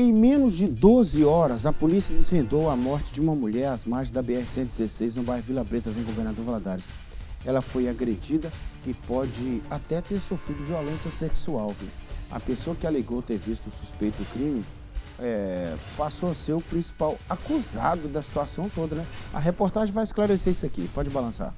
Em menos de 12 horas, a polícia desvendou a morte de uma mulher às margens da BR-116, no bairro Vila Bretas, em Governador Valadares. Ela foi agredida e pode até ter sofrido violência sexual. Viu? A pessoa que alegou ter visto o suspeito do crime é, passou a ser o principal acusado da situação toda, né? A reportagem vai esclarecer isso aqui. Pode balançar.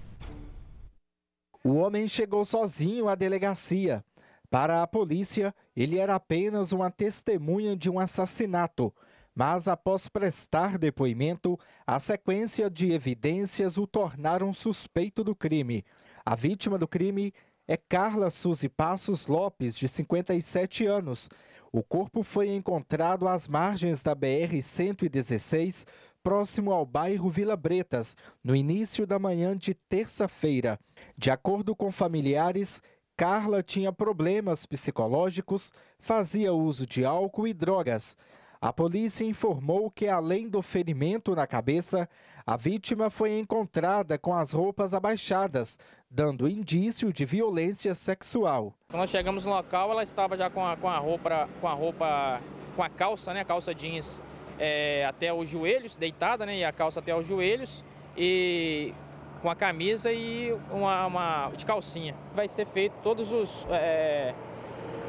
O homem chegou sozinho à delegacia. Para a polícia, ele era apenas uma testemunha de um assassinato, mas após prestar depoimento, a sequência de evidências o tornaram suspeito do crime. A vítima do crime é Carla Suzy Passos Lopes, de 57 anos. O corpo foi encontrado às margens da BR-116, próximo ao bairro Vila Bretas, no início da manhã de terça-feira. De acordo com familiares, Carla tinha problemas psicológicos, fazia uso de álcool e drogas. A polícia informou que, além do ferimento na cabeça, a vítima foi encontrada com as roupas abaixadas, dando indício de violência sexual. Quando nós chegamos no local, ela estava já com a, com a roupa, com a roupa, com a calça, né, a calça jeans é, até os joelhos, deitada, né, e a calça até os joelhos, e com a camisa e uma, uma, de calcinha. Vai ser feito todos os, é,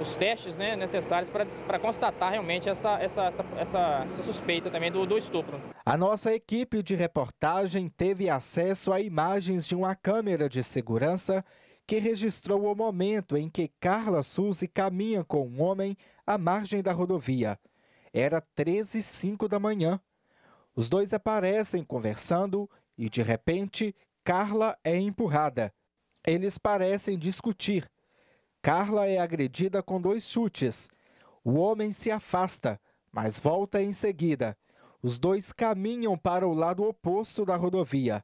os testes né, necessários para constatar realmente essa, essa, essa, essa suspeita também do, do, estupro. A nossa equipe de reportagem teve acesso a imagens de uma câmera de segurança que registrou o momento em que Carla Suzy caminha com um homem à margem da rodovia. Era 13 h da manhã. Os dois aparecem conversando e, de repente, Carla é empurrada. Eles parecem discutir. Carla é agredida com dois chutes. O homem se afasta, mas volta em seguida. Os dois caminham para o lado oposto da rodovia.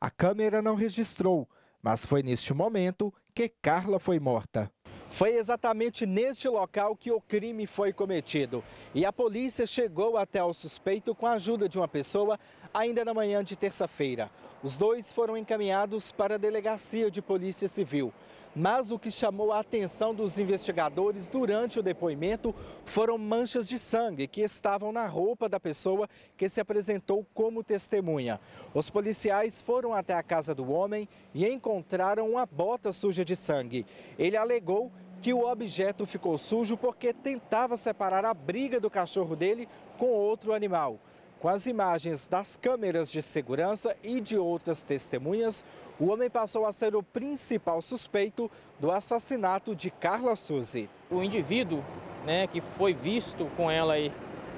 A câmera não registrou, mas foi neste momento que Carla foi morta. Foi exatamente neste local que o crime foi cometido. E a polícia chegou até o suspeito com a ajuda de uma pessoa ainda na manhã de terça-feira. Os dois foram encaminhados para a delegacia de polícia civil. Mas o que chamou a atenção dos investigadores durante o depoimento foram manchas de sangue que estavam na roupa da pessoa que se apresentou como testemunha. Os policiais foram até a casa do homem e encontraram uma bota suja de sangue. Ele alegou que o objeto ficou sujo porque tentava separar a briga do cachorro dele com outro animal. Com as imagens das câmeras de segurança e de outras testemunhas, o homem passou a ser o principal suspeito do assassinato de Carla Suzy. O indivíduo né, que foi visto com ela aí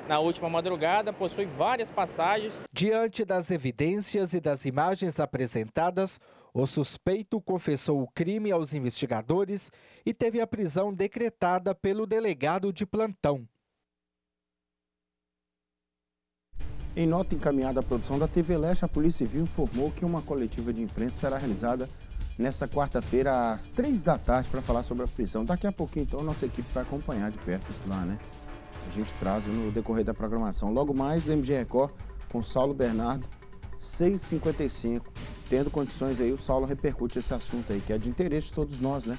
na última madrugada, possui várias passagens. Diante das evidências e das imagens apresentadas, o suspeito confessou o crime aos investigadores e teve a prisão decretada pelo delegado de plantão. Em nota encaminhada à produção da TV Leste, a Polícia Civil informou que uma coletiva de imprensa será realizada nesta quarta-feira às três da tarde para falar sobre a prisão. Daqui a pouquinho, então, nossa equipe vai acompanhar de perto isso lá, né? A gente traz no decorrer da programação. Logo mais, MG Record com Saulo Bernardo, 6h55. Tendo condições aí, o Saulo repercute esse assunto aí, que é de interesse de todos nós, né?